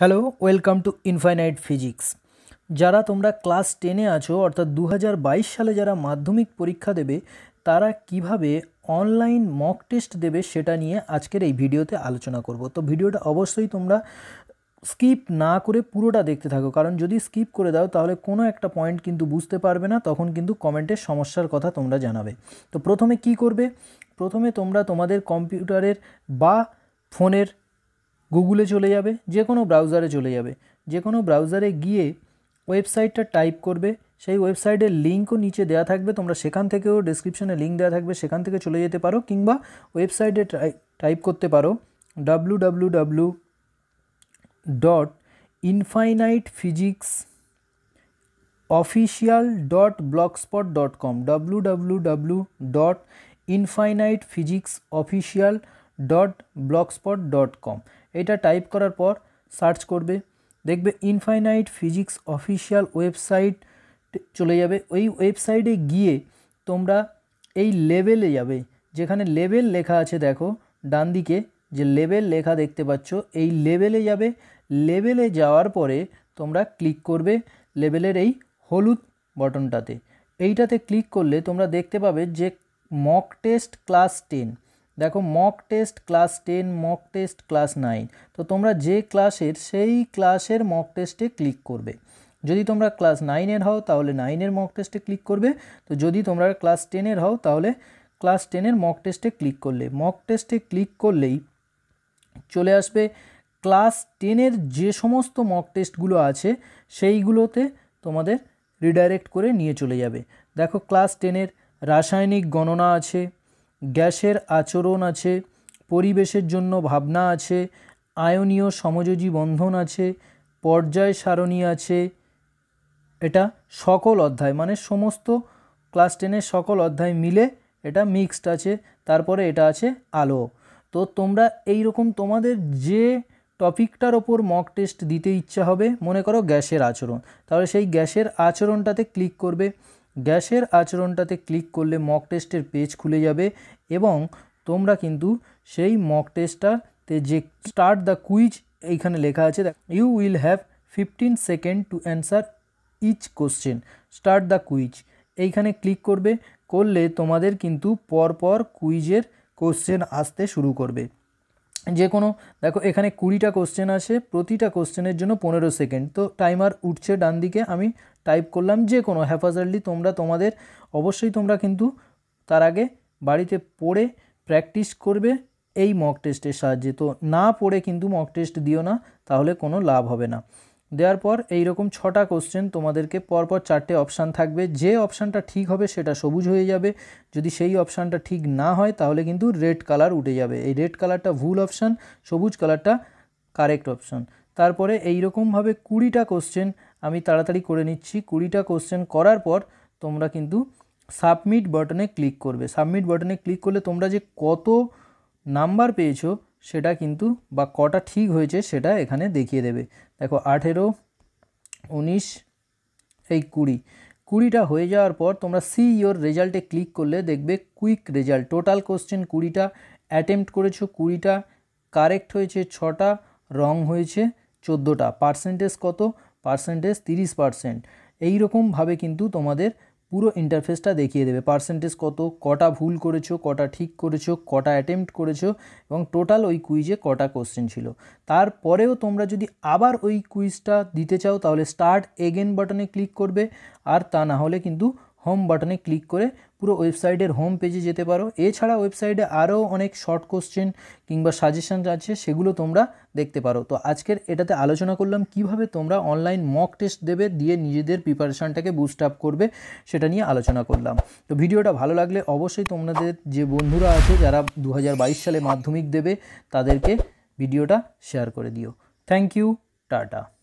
hello welcome to infinite physics যারা তোমরা class টেনে আছো অর্থাৎ দু সালে যারা মাধ্যমিক পরীক্ষা দেবে তারা কিভাবে অনলাইন মক টেস্ট দেবে সেটা নিয়ে আজকের এই ভিডিওতে আলোচনা করব তো ভিডিওটা অবশ্যই তোমরা স্কিপ না করে পুরোটা দেখতে থাকো কারণ যদি স্কিপ করে দাও তাহলে কোনো একটা পয়েন্ট কিন্তু বুঝতে পারবে না তখন কিন্তু কমেন্টের সমস্যার কথা তোমরা জানাবে তো প্রথমে কি করবে প্রথমে তোমরা তোমাদের কম্পিউটারের বা ফোনের গুগলে চলে যাবে যে কোনো ব্রাউজারে চলে যাবে যে কোনো ব্রাউজারে গিয়ে ওয়েবসাইটটা টাইপ করবে সেই ওয়েবসাইটের লিঙ্কও নিচে দেওয়া থাকবে তোমরা সেখান থেকেও ডিসক্রিপশানে লিঙ্ক দেওয়া থাকবে সেখান থেকে চলে যেতে পারো কিংবা ওয়েবসাইটে টাইপ করতে পারো W W W dot infinite physics official dot spot dot com W W W dot infinite physics official dot spot dot com এটা টাইপ করার পর সার্চ করবে দেখবে ইনফাইনাইট ফিজিক্স অফিসিয়াল ওয়েবসাইট চলে যাবে ওই ওয়েবসাইটে গিয়ে তোমরা এই লেভেলে যাবে যেখানে লেভেল লেখা আছে দেখো ডান দিকে যে লেভেল লেখা দেখতে পাচ্ছ এই লেভেলে যাবে লেভেলে যাওয়ার পরে তোমরা ক্লিক করবে লেভেলের এই হলুদ বটনটাতে এইটাতে ক্লিক করলে তোমরা দেখতে পাবে যে মক টেস্ট ক্লাস টেন দেখো mock test class ten mock test class nine তো তোমরা যে ক্লাসের সেই ক্লাসের মক টেস্টে ক্লিক করবে যদি তোমরা ক্লাস নাইনের হও তাহলে নাইনের মক টেস্টে ক্লিক করবে তো যদি তোমরা ক্লাস টেনের হও তাহলে ক্লাস টেনের মক টেস্টে ক্লিক করলে মক টেস্টে ক্লিক করলেই চলে আসবে ক্লাস টেনের যে সমস্ত মক টেস্টগুলো আছে সেইগুলোতে তোমাদের রিডাইরেক্ট করে নিয়ে চলে যাবে দেখো ক্লাস টেনের রাসায়নিক গণনা আছে গ্যাসের আচরণ আছে পরিবেশের জন্য ভাবনা আছে আয়নীয় সমযোজী বন্ধন আছে পর্যায় সারণী আছে এটা সকল অধ্যায় মানে সমস্ত ক্লাস টেনের সকল অধ্যায় মিলে এটা মিক্সড আছে তারপরে এটা আছে আলো তো তোমরা এই রকম তোমাদের যে টপিকটার ওপর মক টেস্ট দিতে ইচ্ছা হবে মনে করো গ্যাসের আচরণ তাহলে সেই গ্যাসের আচরণটাতে ক্লিক করবে গ্যাসের আচরণটাতে ক্লিক করলে মক টেস্টের পেজ খুলে যাবে এবং তোমরা কিন্তু সেই মক টেস্টটাতে যে স্টার্ট দ্য কুইজ এইখানে লেখা আছে you will have fifteen second to answer each question start the quiz এইখানে ক্লিক করবে করলে তোমাদের কিন্তু পরপর কুইজের কোশ্চেন আসতে শুরু করবে যে কোনো দেখো এখানে কুড়িটা কোশ্চেন আছে প্রতিটা কোশ্চেনের জন্য পনেরো সেকেন্ড তো টাইমার উঠছে ডান দিকে আমি টাইপ করলাম যে কোনো হ্যাফাজার্ডলি তোমরা তোমাদের অবশ্যই তোমরা কিন্তু তার আগে বাড়িতে পড়ে প্র্যাকটিস করবে এই মক টেস্টের সাহায্যে তো না পড়ে কিন্তু মক টেস্ট দিও না তাহলে কোনো লাভ হবে না দেওয়ার পর এই রকম ছটা কোশ্চেন তোমাদেরকে পরপর চারটে অপশান থাকবে যে অপশানটা ঠিক হবে সেটা সবুজ হয়ে যাবে যদি সেই অপশানটা ঠিক না হয় তাহলে কিন্তু রেড কালার উঠে যাবে এই রেড কালারটা ভুল অপশান সবুজ কালারটা কারেক্ট অপশান তারপরে এইরকমভাবে কুড়িটা কোশ্চেন আমি তাড়াতাড়ি করে নিচ্ছি কুড়িটা কোশ্চেন করার পর তোমরা কিন্তু সাবমিট বাটনে ক্লিক করবে সাবমিট বাটনে ক্লিক করলে তোমরা যে কত নাম্বার পেয়েছো সেটা কিন্তু বা কটা ঠিক হয়েছে সেটা এখানে দেখিয়ে দেবে দেখো আঠেরো উনিশ এই কুড়ি কুড়িটা হয়ে যাওয়ার পর তোমরা সি ইয়োর রেজাল্টে ক্লিক করলে দেখবে কুইক রেজাল্ট টোটাল কোশ্চেন কুড়িটা অ্যাটেম্পট করেছো কুড়িটা কারেক্ট হয়েছে ছটা রং হয়েছে চোদ্দোটা পার্সেন্টেজ কত পার্সেন্টেজ তিরিশ পার্সেন্ট এইরকমভাবে কিন্তু তোমাদের পুরো ইন্টারফেসটা দেখিয়ে দেবে পার্সেন্টেজ কত কটা ভুল করেছো কটা ঠিক করেছো কটা অ্যাটেম্প্ট করেছো এবং টোটাল ওই কুইজে কটা কোশ্চেন ছিল তারপরেও তোমরা যদি আবার ওই কুইজটা দিতে চাও তাহলে স্টার্ট এগেন বাটনে ক্লিক করবে আর তা না হলে কিন্তু হোম বাটনে ক্লিক করে পুরো ওয়েবসাইটের হোম পেজে যেতে পারো এছাড়া ওয়েবসাইটে আরও অনেক শর্ট কোশ্চেন কিংবা সাজেশান আছে সেগুলো তোমরা দেখতে পারো তো আজকের এটাতে আলোচনা করলাম কিভাবে তোমরা অনলাইন মক টেস্ট দেবে দিয়ে নিজেদের প্রিপারেশানটাকে বুস্ট আপ করবে সেটা নিয়ে আলোচনা করলাম তো ভিডিওটা ভালো লাগলে অবশ্যই তোমাদের যে বন্ধুরা আছে যারা দু সালে মাধ্যমিক দেবে তাদেরকে ভিডিওটা শেয়ার করে দিও থ্যাংক ইউ টাটা